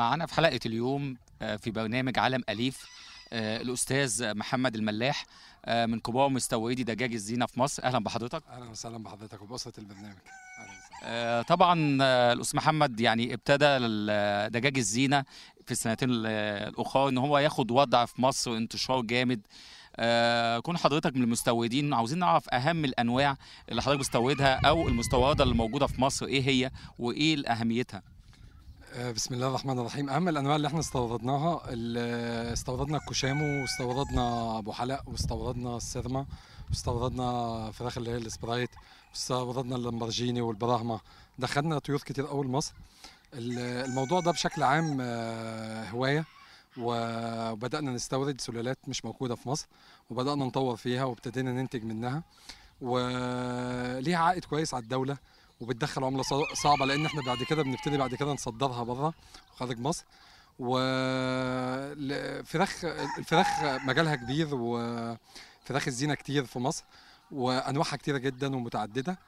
معنا في حلقة اليوم آه، في برنامج عالم أليف آه، الأستاذ محمد الملاح آه، من كبار مستوردي دجاج الزينة في مصر أهلا بحضرتك أهلا وسهلا بحضرتك وبأسرة البرنامج طبعا الاستاذ محمد يعني ابتدى دجاج الزينه في السنتين الاخرى ان هو ياخد وضع في مصر وانتشار جامد كون حضرتك من المستوردين عاوزين نعرف اهم الانواع اللي حضرتك مستوردها او المستورده اللي موجوده في مصر ايه هي وايه اهميتها آه، بسم الله الرحمن الرحيم اهم الانواع اللي احنا استوردناها آه، استوردنا الكوشامو واستوردنا ابو حلق واستوردنا السرما واستوردنا فراخ اللي هي السبرايت واستوردنا اللمبرجيني والبراهمه دخلنا طيور كتير قوي مصر الموضوع ده بشكل عام آه، هوايه وبدانا نستورد سلالات مش موجوده في مصر وبدانا نطور فيها وابتدينا ننتج منها وليها عائد كويس على الدوله وبتدخل عمله صعبه لان احنا بعد كده بنبتدي بعد كده نصدرها بره وخارج مصر وفراخ الفراخ مجالها كبير وفراخ الزينه كتير في مصر وانواعها كتيره جدا ومتعدده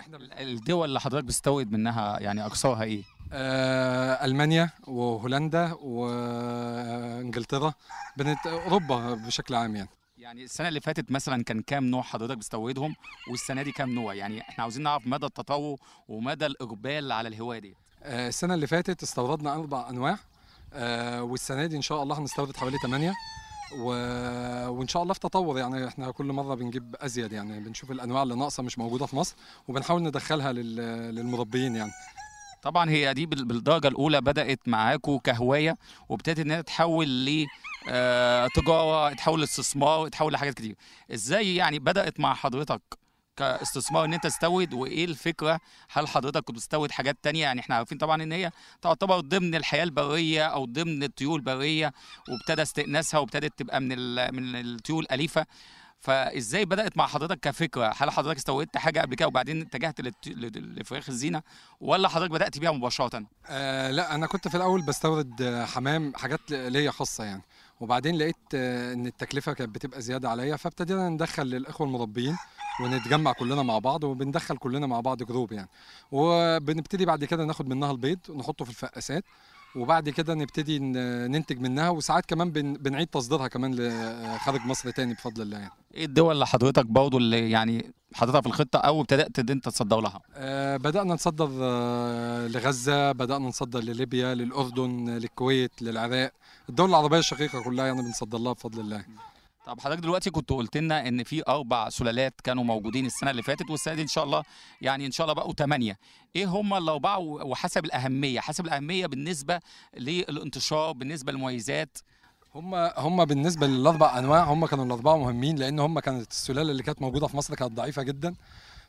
احنا الدول اللي حضرتك بتستورد منها يعني اقصاها ايه؟ آه، المانيا وهولندا وانجلترا بنت اوروبا بشكل عام يعني يعني السنه اللي فاتت مثلا كان كام نوع حضرتك بتستوردهم والسنه دي كام نوع يعني احنا عاوزين نعرف مدى التطور ومدى الاقبال على الهوايه دي آه، السنه اللي فاتت استوردنا اربع انواع آه، والسنه دي ان شاء الله هنستورد حوالي ثمانية و... وان شاء الله في تطور يعني احنا كل مره بنجيب ازيد يعني بنشوف الانواع اللي ناقصه مش موجوده في مصر وبنحاول ندخلها لل... للمربيين يعني طبعا هي دي بالدرجه الاولى بدات معاكم كهوايه وابتدت انها تتحول آه، تجاره اتحول لاستثمار اتحول لحاجات كتير ازاي يعني بدات مع حضرتك كاستثمار ان انت تستورد وايه الفكره هل حضرتك كنت بتستورد حاجات تانية يعني احنا عارفين طبعا ان هي تعتبر ضمن الحياه البريه او ضمن الطيور البريه وابتدى استئناسها وابتدت تبقى من من الطيور الاليفه فازاي بدات مع حضرتك كفكره هل حضرتك استوردت حاجه قبل كده وبعدين اتجهت لفراخ الزينه ولا حضرتك بدات بيها مباشره آه لا انا كنت في الاول بستورد حمام حاجات ليا خاصه يعني وبعدين لقيت آه، ان التكلفه كانت بتبقى زياده عليا فابتدينا ندخل للاخوه المربيين ونتجمع كلنا مع بعض وبندخل كلنا مع بعض جروب يعني وبنبتدي بعد كده ناخد منها البيض ونحطه في الفقاسات وبعد كده نبتدي ننتج منها وساعات كمان بنعيد تصديرها كمان لخارج مصر تاني بفضل الله يعني ايه الدول اللي حضرتك برضه اللي يعني حاططها في الخطه او ابتدات ان انت تصدر لها؟ آه بدانا نصدر آه لغزه، بدانا نصدر لليبيا، للاردن، للكويت، للعراق، الدول العربيه الشقيقه كلها يعني بنصدر لها بفضل الله. طب حضرتك دلوقتي كنت قلت لنا ان في اربع سلالات كانوا موجودين السنه اللي فاتت والسنه دي ان شاء الله يعني ان شاء الله بقوا ثمانيه ايه هم الاربعه وحسب الاهميه حسب الاهميه بالنسبه للانتشار بالنسبه للمميزات هم هم بالنسبه للاربع انواع هم كانوا الاربعه مهمين لان هم كانت السلاله اللي كانت موجوده في مصر كانت ضعيفه جدا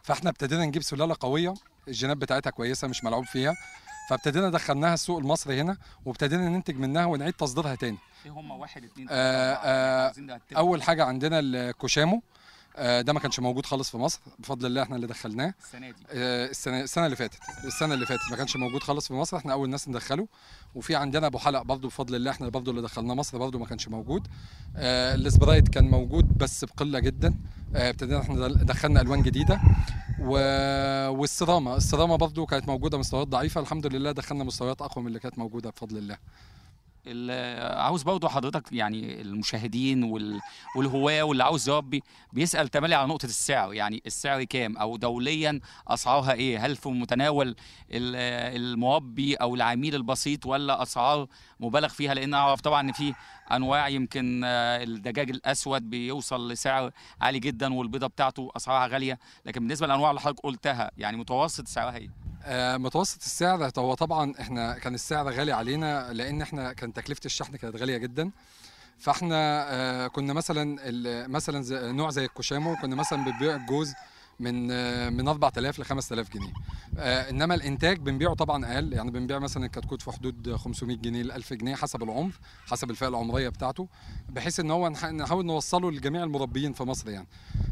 فاحنا ابتدينا نجيب سلاله قويه الجينات بتاعتها كويسه مش ملعوب فيها فابتدينا دخلناها السوق المصري هنا وابتدينا ننتج منها ونعيد تصديرها تاني ايه هم واحد اتنين آه آه اول حاجه عندنا الكوشامو آه، ده ما كانش موجود خالص في مصر بفضل الله احنا اللي دخلناه السنه دي آه، السنه اللي فاتت السنه اللي فاتت ما كانش موجود خالص في مصر احنا اول ناس ندخله وفي عندنا ابو حلق برضه بفضل الله احنا برضه اللي دخلناه مصر برضه ما كانش موجود آه، السبرايت كان موجود بس بقله جدا آه، ابتدينا احنا دخلنا الوان جديده و... والصدامه الصرامه برضو كانت موجوده مستويات ضعيفه الحمد لله دخلنا مستويات اقوى من اللي كانت موجوده بفضل الله عاوز برضه حضرتك يعني المشاهدين وال... والهواه واللي عاوز يربي بيسال تمالي على نقطه السعر يعني السعر كام او دوليا اسعارها ايه هل في متناول المربي او العميل البسيط ولا اسعار مبالغ فيها لان اعرف طبعا ان في انواع يمكن آه، الدجاج الاسود بيوصل لسعر عالي جدا والبيضه بتاعته اسعارها غاليه لكن بالنسبه للانواع اللي حضرتك قلتها يعني متوسط سعرها ايه آه، متوسط السعر هو طبعا احنا كان السعر غالي علينا لان احنا كان تكلفه الشحن كانت غاليه جدا فاحنا آه، كنا مثلا مثلا نوع زي الكوشامو كنا مثلا بنبيع الجوز من من 4000 ل 5000 جنيه آه، انما الانتاج بنبيعه طبعا اقل يعني بنبيع مثلا الكتكوت في حدود 500 جنيه ل 1000 جنيه حسب العمر حسب الفئه العمريه بتاعته بحيث ان هو نحاول نوصله لجميع المربيين في مصر يعني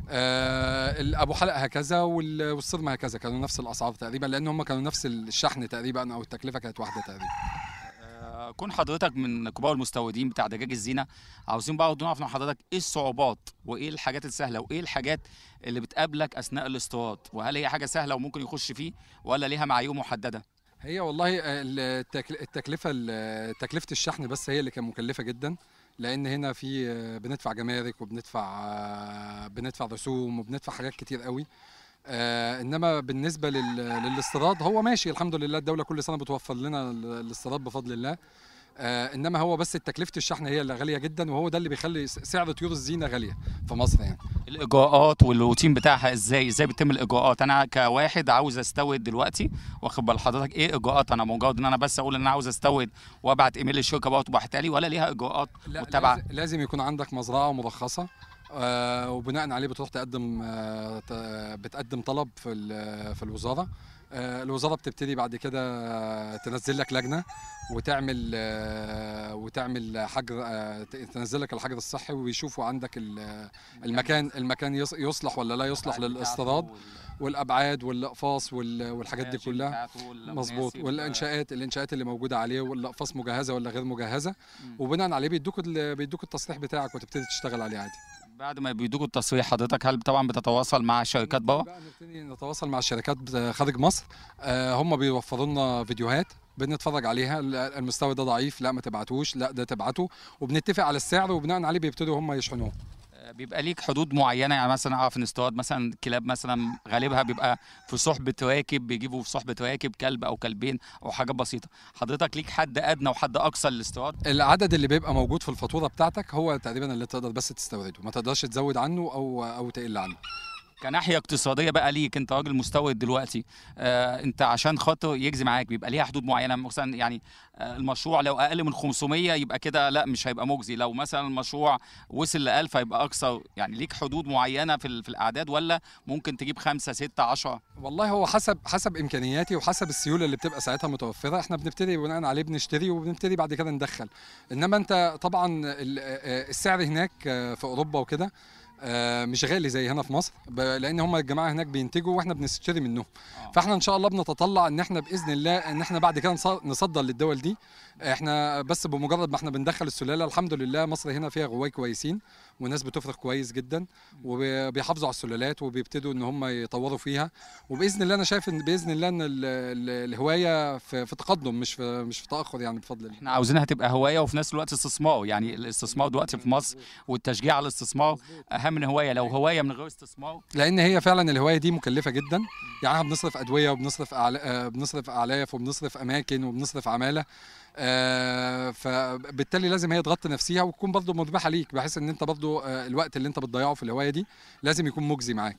آه، ابو حلق هكذا والصرم هكذا كانوا نفس الاسعار تقريبا لان هم كانوا نفس الشحن تقريبا او التكلفه كانت واحده تقريبا كون حضرتك من كبار المستوردين بتاع دجاج الزينه عاوزين برضه نعرف من حضرتك ايه الصعوبات وايه الحاجات السهله وايه الحاجات اللي بتقابلك اثناء الاستيراد وهل هي حاجه سهله وممكن يخش فيه ولا ليها معايير محدده؟ هي والله آه، التكلفه تكلفه الشحن بس هي اللي كانت مكلفه جدا لان هنا في آه، بندفع جمارك وبندفع آه، بندفع رسوم وبندفع حاجات كتير قوي آه انما بالنسبه للاستيراد هو ماشي الحمد لله الدوله كل سنه بتوفر لنا الاستيراد بفضل الله آه انما هو بس تكلفه الشحن هي اللي غاليه جدا وهو ده اللي بيخلي سعر طيور الزينه غاليه في مصر يعني الاجراءات والروتين بتاعها ازاي ازاي بتتم الاجراءات انا كواحد عاوز استورد دلوقتي واخد بال حضرتك ايه اجراءات انا مجرد ان انا بس اقول ان انا عاوز استورد وابعت ايميل للشركه بقى تبعتها لي ولا ليها اجراءات متابعه لازم يكون عندك مزرعه مرخصه آه، وبناء عليه بتروح تقدم آه، بتقدم طلب في في الوزاره آه، الوزاره بتبتدي بعد كده تنزل لك لجنه وتعمل وتعمل حجر تنزل لك الحجر الصحي ويشوفوا عندك المكان المكان يصلح ولا لا يصلح للاستيراد والابعاد والاقفاص والحاجات دي كلها مظبوط والانشاءات الانشاءات اللي موجوده عليه والاقفاص مجهزه ولا غير مجهزه وبناء عليه بيدوك بيدوك التصريح بتاعك وتبتدي تشتغل عليه عادي بعد ما بيدوكوا التصريح حضرتك هل طبعا بتتواصل مع شركات بابا؟ نتواصل مع الشركات خارج مصر آه، هم بيوفروا لنا فيديوهات بنتفرج عليها المستوى ده ضعيف لا ما تبعتوش لا ده تبعته وبنتفق على السعر وبناء عليه بيبتدوا هم يشحنوه بيبقى ليك حدود معينه يعني مثلا اعرف نصطاد مثلا كلاب مثلا غالبها بيبقى في صحبه راكب بيجيبوا في صحبه راكب كلب او كلبين او حاجات بسيطه حضرتك ليك حد ادنى وحد اقصى للاصطياد العدد اللي بيبقى موجود في الفاتوره بتاعتك هو تقريبا اللي تقدر بس تستورده ما تقدرش تزود عنه او او تقل عنه كناحيه اقتصاديه بقى ليك انت راجل مستورد دلوقتي آه انت عشان خاطر يجزي معاك بيبقى ليها حدود معينه مثلا يعني آه المشروع لو اقل من 500 يبقى كده لا مش هيبقى مجزي لو مثلا المشروع وصل ل 1000 هيبقى اكثر يعني ليك حدود معينه في, في الاعداد ولا ممكن تجيب 5 6 10 والله هو حسب حسب امكانياتي وحسب السيوله اللي بتبقى ساعتها متوفره احنا بنبتدي بناء عليه بنشتري وبنبتدي بعد كده ندخل انما انت طبعا آه، آه، السعر هناك آه، في اوروبا وكده آه، مش غالي زي هنا في مصر لان هم الجماعه هناك بينتجوا واحنا بنشتري منهم آه. فاحنا ان شاء الله بنتطلع ان احنا باذن الله ان احنا بعد كده نصدر للدول دي احنا بس بمجرد ما احنا بندخل السلاله الحمد لله مصر هنا فيها غواي كويسين والناس بتفرغ كويس جدا وبيحافظوا على السلالات وبيبتدوا ان هم يطوروا فيها وباذن الله انا شايف ان باذن الله ان الهوايه في, تقدم مش في مش في تاخر يعني بفضل الله احنا عاوزينها تبقى هوايه وفي نفس الوقت استثمار يعني الاستثمار دلوقتي في مصر والتشجيع على الاستثمار اهم من هوايه لو هوايه من غير استثمار لان هي فعلا الهوايه دي مكلفه جدا يعني احنا بنصرف ادويه وبنصرف أعلا... آه، بنصرف اعلاف وبنصرف اماكن وبنصرف عماله آه، فبالتالي لازم هي تغطي نفسيها وتكون برضه مذبحه ليك بحيث ان انت برضه آه، الوقت اللي انت بتضيعه في الهوايه دي لازم يكون مجزي معاك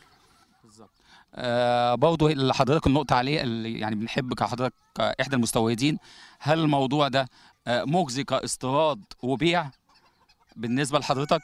بالظبط آه برضه اللي حضرتك النقطه عليه اللي يعني بنحب كحضرتك احدى المستوردين هل الموضوع ده آه، مجزي كاستيراد وبيع بالنسبه لحضرتك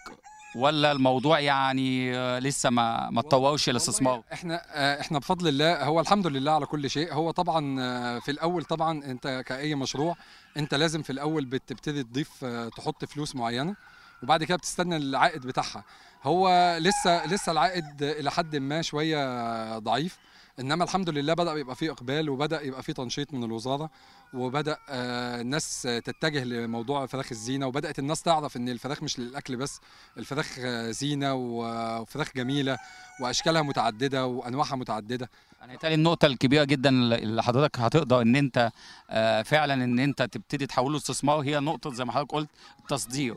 ولا الموضوع يعني آه، لسه ما ما تطوقوش الاستثمار احنا آه، احنا بفضل الله هو الحمد لله على كل شيء هو طبعا آه، في الاول طبعا انت كاي مشروع انت لازم في الاول بتبتدي تضيف تحط فلوس معينه وبعد كده بتستنى العائد بتاعها هو لسه لسه العائد الى حد ما شويه ضعيف انما الحمد لله بدا يبقى فيه اقبال وبدا يبقى فيه تنشيط من الوزاره وبدا آه، الناس تتجه لموضوع فراخ الزينه وبدات الناس تعرف ان الفراخ مش للاكل بس الفراخ آه، زينه وفراخ جميله واشكالها متعدده وانواعها متعدده انا يعني يتهيألي النقطه الكبيره جدا اللي حضرتك هتقدر ان انت آه، فعلا ان انت تبتدي تحوله استثمار هي نقطه زي ما حضرتك قلت التصدير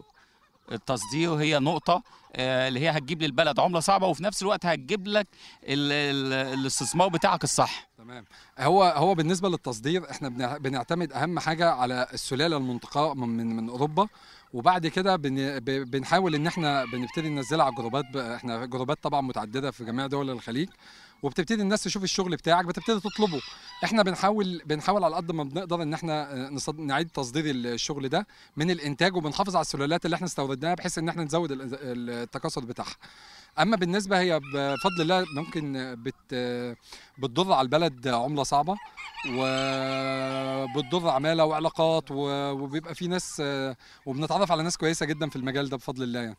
التصدير هي نقطه آه، اللي هي هتجيب للبلد عمله صعبه وفي نفس الوقت هتجيب لك الاستثمار بتاعك الصح تمام هو هو بالنسبه للتصدير احنا بنعتمد اهم حاجه على السلاله المنطقه من من اوروبا وبعد كده بن... بنحاول ان احنا بنبتدي ننزلها على جروبات احنا جروبات طبعا متعدده في جميع دول الخليج وبتبتدي الناس تشوف الشغل بتاعك بتبتدي تطلبه احنا بنحاول بنحاول على قد ما بنقدر ان احنا آه، نصد... نعيد تصدير الشغل ده من الانتاج وبنحافظ على السلالات اللي احنا استوردناها بحيث ان احنا نزود التكاثر بتاعها اما بالنسبه هي بفضل الله ممكن بت بتضر على البلد عمله صعبه وبتضر عماله وعلاقات وبيبقى في ناس آه، وبنتعرف على ناس كويسه جدا في المجال ده بفضل الله يعني